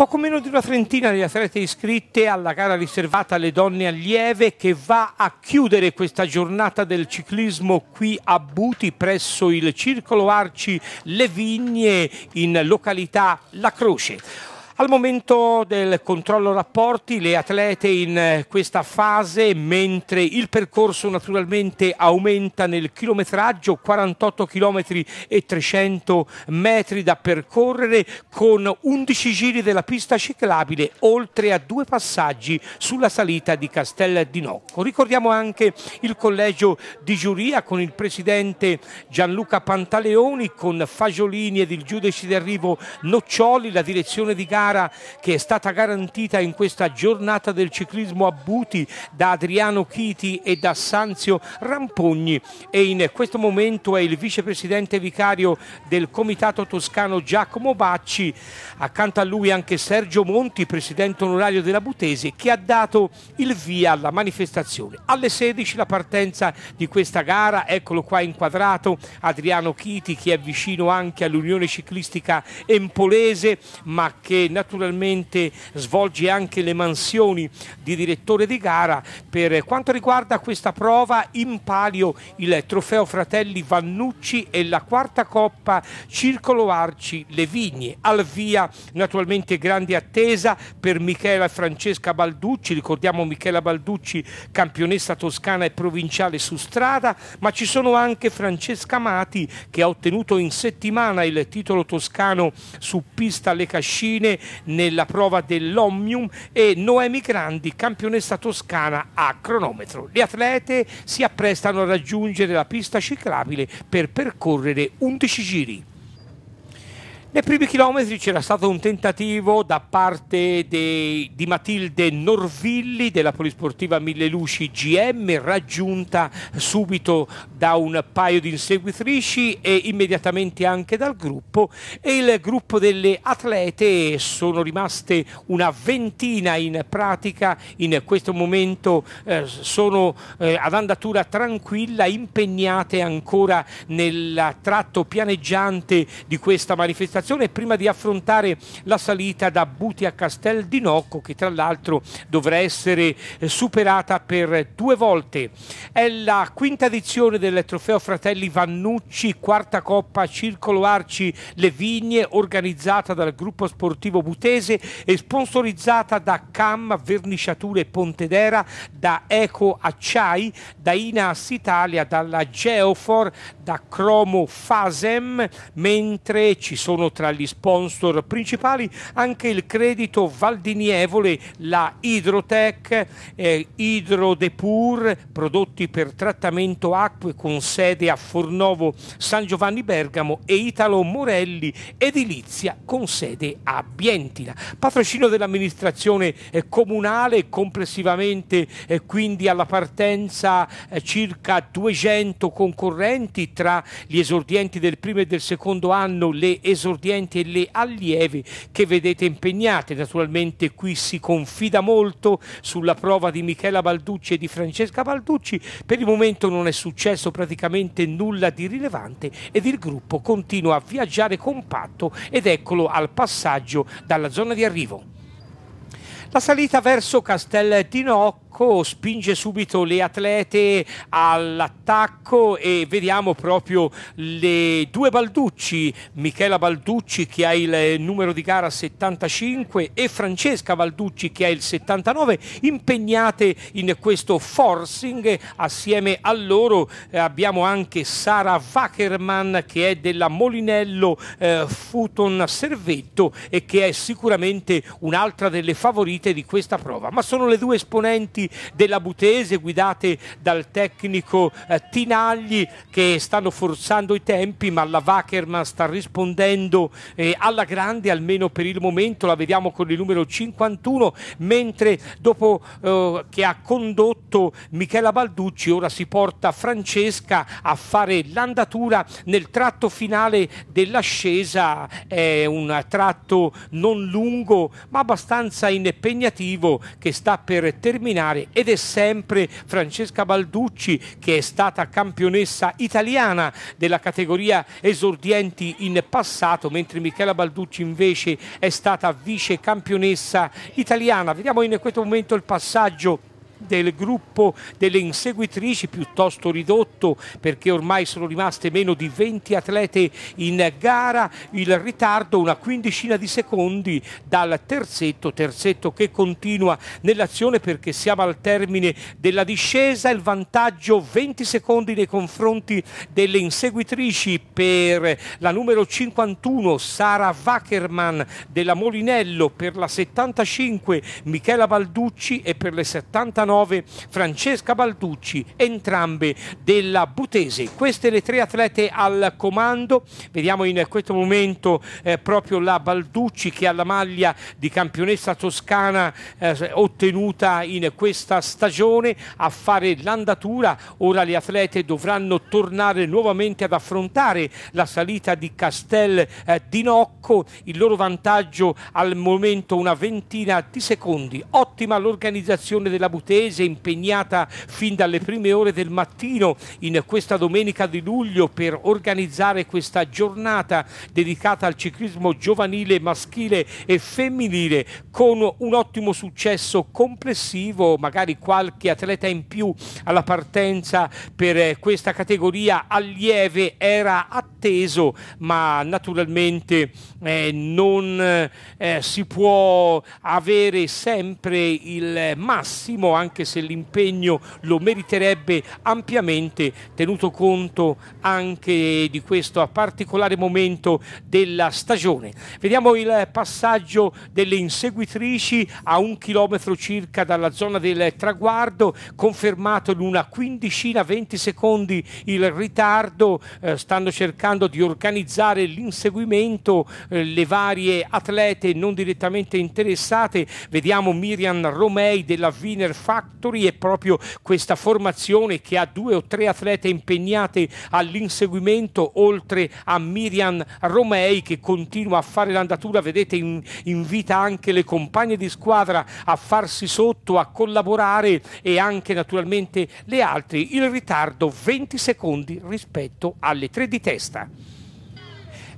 Poco meno di una trentina di atlete iscritte alla gara riservata alle donne allieve che va a chiudere questa giornata del ciclismo qui a Buti presso il circolo Arci Le Vigne in località La Croce. Al momento del controllo rapporti, le atlete in eh, questa fase, mentre il percorso naturalmente aumenta nel chilometraggio, 48 km e 300 metri da percorrere, con 11 giri della pista ciclabile, oltre a due passaggi sulla salita di Castel di Nocco. Ricordiamo anche il collegio di giuria con il presidente Gianluca Pantaleoni, con Fagiolini ed il giudice d'arrivo Noccioli, la direzione di gara gara che è stata garantita in questa giornata del ciclismo a Buti da Adriano Chiti e da Sanzio Rampogni e in questo momento è il vicepresidente vicario del Comitato Toscano Giacomo Bacci, accanto a lui anche Sergio Monti, presidente onorario della Butese, che ha dato il via alla manifestazione. Alle 16 la partenza di questa gara, eccolo qua inquadrato Adriano Chiti che è vicino anche all'Unione Ciclistica Empolese ma che naturalmente svolge anche le mansioni di direttore di gara. Per quanto riguarda questa prova, in palio il trofeo Fratelli Vannucci e la quarta coppa Circolo Arci Le Vigne. Al via naturalmente grande attesa per Michela e Francesca Balducci, ricordiamo Michela Balducci campionessa toscana e provinciale su strada, ma ci sono anche Francesca Mati che ha ottenuto in settimana il titolo toscano su pista Le Cascine nella prova dell'Omnium e Noemi Grandi, campionessa toscana a cronometro. Le atlete si apprestano a raggiungere la pista ciclabile per percorrere 11 giri. Nei primi chilometri c'era stato un tentativo da parte dei, di Matilde Norvilli della polisportiva Mille Luci GM raggiunta subito da un paio di inseguitrici e immediatamente anche dal gruppo e il gruppo delle atlete sono rimaste una ventina in pratica in questo momento eh, sono eh, ad andatura tranquilla impegnate ancora nel tratto pianeggiante di questa manifestazione qualificazione prima di affrontare la salita da Buti a Castel di Nocco che tra l'altro dovrà essere eh, superata per due volte. È la quinta edizione del trofeo Fratelli Vannucci, quarta coppa Circolo Arci Le Vigne organizzata dal gruppo sportivo Butese e sponsorizzata da CAM Verniciature Pontedera, da Eco Acciai, da Inas Italia, dalla Geofor, da Cromo Fasem, mentre ci sono tra gli sponsor principali anche il credito Valdinievole, la Hydrotech, eh, Hydrodepur, prodotti per trattamento acque con sede a Fornovo, San Giovanni Bergamo e Italo Morelli, edilizia con sede a Bientina. Patrocino dell'amministrazione eh, comunale complessivamente eh, quindi alla partenza eh, circa 200 concorrenti tra gli esordienti del primo e del secondo anno, le esordienti studenti e le allievi che vedete impegnate. Naturalmente qui si confida molto sulla prova di Michela Balducci e di Francesca Balducci. Per il momento non è successo praticamente nulla di rilevante ed il gruppo continua a viaggiare compatto ed eccolo al passaggio dalla zona di arrivo. La salita verso Castel Tinocco spinge subito le atlete all'attacco e vediamo proprio le due Balducci, Michela Balducci che ha il numero di gara 75 e Francesca Balducci che ha il 79, impegnate in questo forcing. Assieme a loro eh, abbiamo anche Sara Wackerman che è della Molinello eh, Futon Servetto e che è sicuramente un'altra delle favorite favorite di questa prova, ma sono le due esponenti della Butese guidate dal tecnico eh, Tinagli che stanno forzando i tempi, ma la Wackerman sta rispondendo eh, alla grande, almeno per il momento, la vediamo con il numero 51, mentre dopo eh, che ha condotto Michela Balducci ora si porta Francesca a fare l'andatura nel tratto finale dell'ascesa, è un tratto non lungo ma abbastanza ineppegnativo impegnativo che sta per terminare ed è sempre Francesca Balducci che è stata campionessa italiana della categoria esordienti in passato, mentre Michela Balducci invece è stata vice campionessa italiana. Vediamo in questo momento il passaggio del gruppo delle inseguitrici piuttosto ridotto perché ormai sono rimaste meno di 20 atlete in gara, il ritardo una quindicina di secondi dal terzetto, terzetto che continua nell'azione perché siamo al termine della discesa, il vantaggio 20 secondi nei confronti delle inseguitrici per la numero 51 Sara Wackerman della Molinello, per la 75 Michela Balducci e per le 79 79, Francesca Balducci, entrambe della Butese. Queste le tre atlete al comando. Vediamo in questo momento eh, proprio la Balducci che ha la maglia di campionessa toscana eh, ottenuta in questa stagione a fare l'andatura. Ora le atlete dovranno tornare nuovamente ad affrontare la salita di Castel eh, di Nocco. Il loro vantaggio al momento una ventina di secondi. Ottima l'organizzazione della Butese pugliese impegnata fin dalle prime ore del mattino in questa domenica di luglio per organizzare questa giornata dedicata al ciclismo giovanile maschile e femminile con un ottimo successo complessivo, magari qualche atleta in più alla partenza per questa categoria allieve era atteso, ma naturalmente eh, non eh, si può avere sempre il massimo anche anche se l'impegno lo meriterebbe ampiamente, tenuto conto anche di questo particolare momento della stagione. Vediamo il passaggio delle inseguitrici a un chilometro circa dalla zona del traguardo, confermato in una quindicina, venti secondi il ritardo, eh, stanno cercando di organizzare l'inseguimento eh, le varie atlete non direttamente interessate, vediamo Miriam Romei della Wiener Fak- Factory è proprio questa formazione che ha due o tre atlete impegnate all'inseguimento oltre a Miriam Romei che continua a fare l'andatura, vedete in, invita anche le compagne di squadra a farsi sotto, a collaborare e anche naturalmente le altre. Il ritardo 20 secondi rispetto alle tre di testa.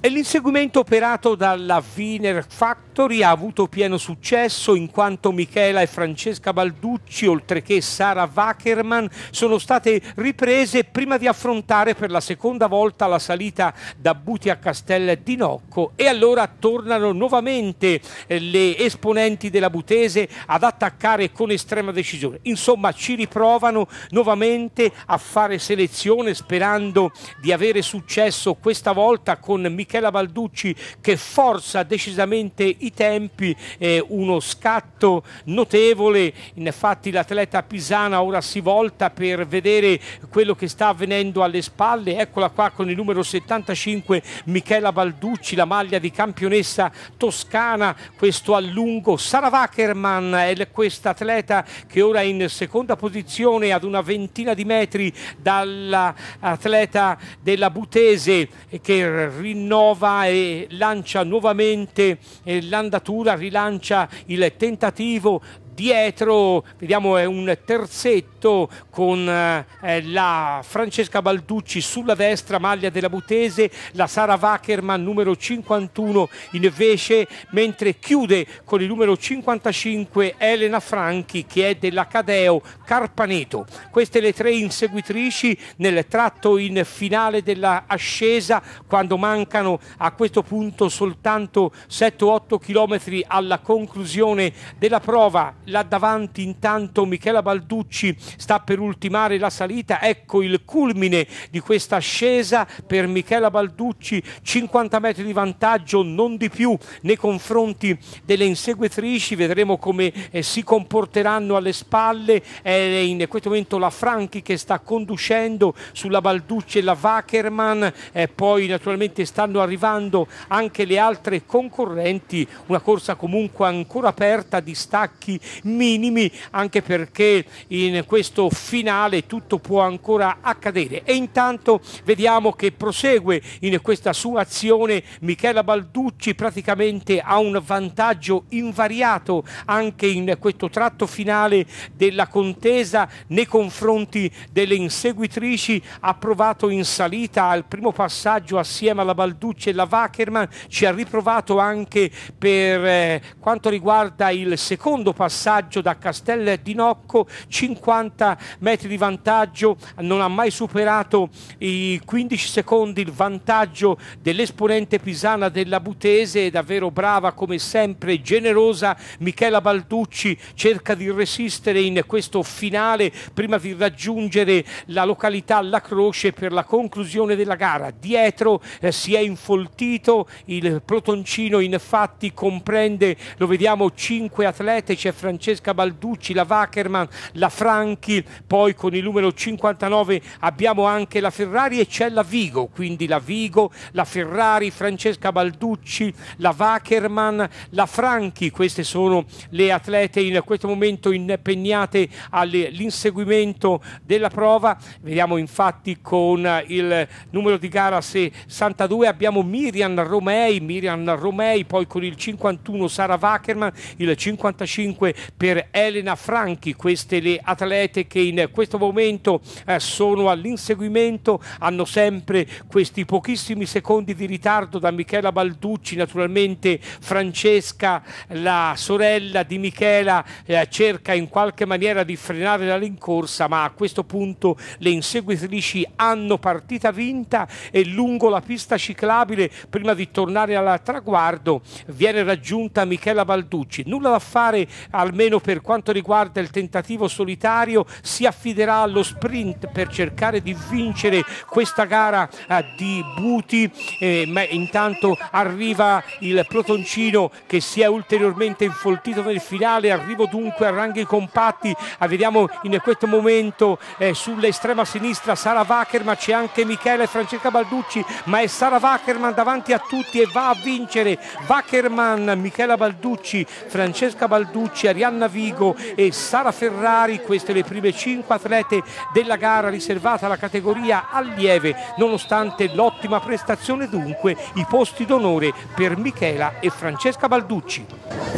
E l'inseguimento operato dalla Wiener Factory ha avuto pieno successo in quanto Michela e Francesca Balducci, oltre che Sara Wackerman, sono state riprese prima di affrontare per la seconda volta la salita da Buti a Castel di Nocco. E allora tornano nuovamente eh, le esponenti della Butese ad attaccare con estrema decisione. Insomma, ci riprovano nuovamente a fare selezione sperando di avere successo questa volta con Michela Michela Balducci che forza decisamente i tempi, eh, uno scatto notevole, infatti l'atleta Pisana ora si volta per vedere quello che sta avvenendo alle spalle, eccola qua con il numero 75 Michela Balducci, la maglia di campionessa toscana, questo a lungo, Sara Wackerman è questa atleta che ora è in seconda posizione ad una ventina di metri dall'atleta della Butese che rinnova rinnova e lancia nuovamente eh, l'andatura, rilancia il tentativo dietro vediamo è eh, un terzetto con eh, eh, la Francesca Balducci sulla destra, maglia della Butese, la Sara Wackerman numero 51 invece, mentre chiude con il numero 55 Elena Franchi che è dell'Acadeo Carpaneto. Queste le tre inseguitrici nel tratto in finale della ascesa quando mancano a questo punto soltanto 7-8 km alla conclusione della prova là davanti intanto Michela Balducci sta per ultimare la salita, ecco il culmine di questa ascesa per Michela Balducci, 50 metri di vantaggio, non di più nei confronti delle inseguitrici, vedremo come eh, si comporteranno alle spalle, è in questo momento la Franchi che sta conducendo sulla Balducci e la Wackerman, eh, poi naturalmente stanno arrivando anche le altre concorrenti, una corsa comunque ancora aperta, di stacchi minimi, anche perché in questo finale tutto può ancora accadere. E intanto vediamo che prosegue in questa sua azione Michela Balducci, praticamente ha un vantaggio invariato anche in questo tratto finale della contesa nei confronti delle inseguitrici. Ha provato in salita al primo passaggio assieme alla Balducci e la Wackerman, ci ha riprovato anche per eh, quanto riguarda il secondo passaggio passaggio da Castel Dinocco, 50 metri di vantaggio, non ha mai superato i 15 secondi il vantaggio dell'esponente pisana della Butese, davvero brava come sempre, generosa, Michela Balducci cerca di resistere in questo finale prima di raggiungere la località La Croce per la conclusione della gara. Dietro eh, si è infoltito il protoncino, infatti comprende, lo vediamo, 5 atlete, c'è Francesco Francesca Balducci, la Wackerman, la Franchi, poi con il numero 59 abbiamo anche la Ferrari e c'è la Vigo, quindi la Vigo, la Ferrari, Francesca Balducci, la Wackerman, la Franchi, queste sono le atlete in questo momento impegnate all'inseguimento della prova. Vediamo infatti con il numero di gara 62 abbiamo Miriam Romei, Miriam Romei, poi con il 51 Sara Wackerman, il 55 per Elena Franchi, queste le atlete che in questo momento eh, sono all'inseguimento, hanno sempre questi pochissimi secondi di ritardo da Michela Balducci, naturalmente Francesca, la sorella di Michela, eh, cerca in qualche maniera di frenare la rincorsa, ma a questo punto le inseguitrici hanno partita vinta e lungo la pista ciclabile, prima di tornare al traguardo, viene raggiunta Michela Balducci. Nulla da fare alla almeno per quanto riguarda il tentativo solitario, si affiderà allo sprint per cercare di vincere questa gara eh, di Buti, eh, ma intanto arriva il plotoncino che si è ulteriormente infoltito nel finale, arrivo dunque a ranghi compatti, ah, vediamo in questo momento sull'estrema sinistra Sara Wackerman, c'è anche Michele e Francesca Balducci, ma è Sara Wackerman davanti a tutti e va a vincere Wackerman, Michela Balducci, Francesca Balducci, Arianna Vigo e Sara Ferrari, queste le prime cinque atlete della gara riservata alla categoria allieve, nonostante l'ottima prestazione dunque i posti d'onore per Michela e Francesca Balducci.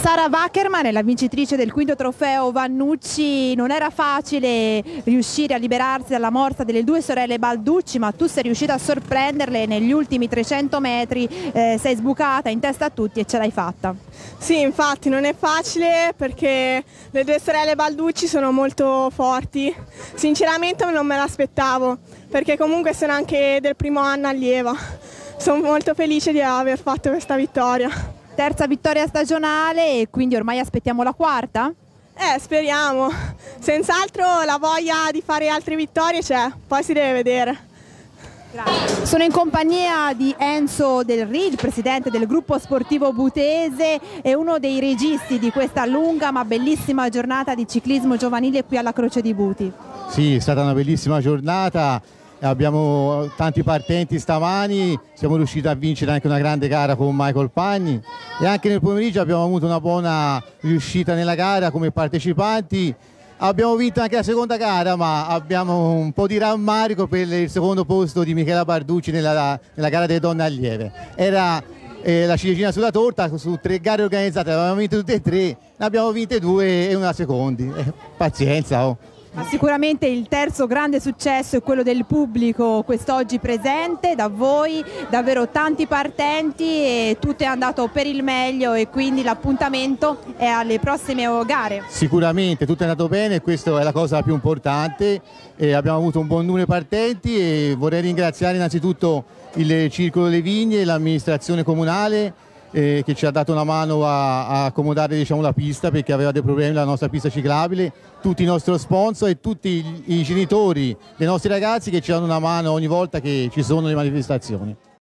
Sara Wackerman è la vincitrice del quinto trofeo Vannucci, non era facile riuscire a liberarsi dalla morsa delle due sorelle Balducci ma tu sei riuscita a sorprenderle negli ultimi 300 metri, eh, sei sbucata in testa a tutti e ce l'hai fatta. Sì infatti non è facile perché perché le due sorelle Balducci sono molto forti. Sinceramente non me l'aspettavo perché comunque sono anche del primo anno allieva. Sono molto felice di aver fatto questa vittoria. Terza vittoria stagionale e quindi ormai aspettiamo la quarta? Eh, speriamo. Senz'altro la voglia di fare altre vittorie c'è, poi si deve vedere. Sono in compagnia di Enzo Del Rig, presidente del gruppo sportivo Butese e uno dei registi di questa lunga ma bellissima giornata di ciclismo giovanile qui alla Croce di Buti. Sì, è stata una bellissima giornata, abbiamo tanti partenti stamani, siamo riusciti a vincere anche una grande gara con Michael Pagni e anche nel pomeriggio abbiamo avuto una buona riuscita nella gara come partecipanti Abbiamo vinto anche la seconda gara, ma abbiamo un po' di rammarico per il secondo posto di Michela Barducci nella, nella gara delle donne allieve. Era eh, la ciliegina sulla torta, su tre gare organizzate, avevamo vinto tutte e tre, ne abbiamo vinte due e una secondi. Eh, pazienza, oh. Ma sicuramente il terzo grande successo è quello del pubblico quest'oggi presente, da voi, davvero tanti partenti e tutto è andato per il meglio e quindi l'appuntamento è alle prossime gare. Sicuramente tutto è andato bene, questa è la cosa più importante, e abbiamo avuto un buon numero di partenti e vorrei ringraziare innanzitutto il Circolo delle Vigne, e l'amministrazione comunale eh, che ci ha dato una mano a, a accomodare diciamo, la pista perché aveva dei problemi la nostra pista ciclabile, tutti i nostri sponsor e tutti i genitori dei nostri ragazzi che ci danno una mano ogni volta che ci sono le manifestazioni.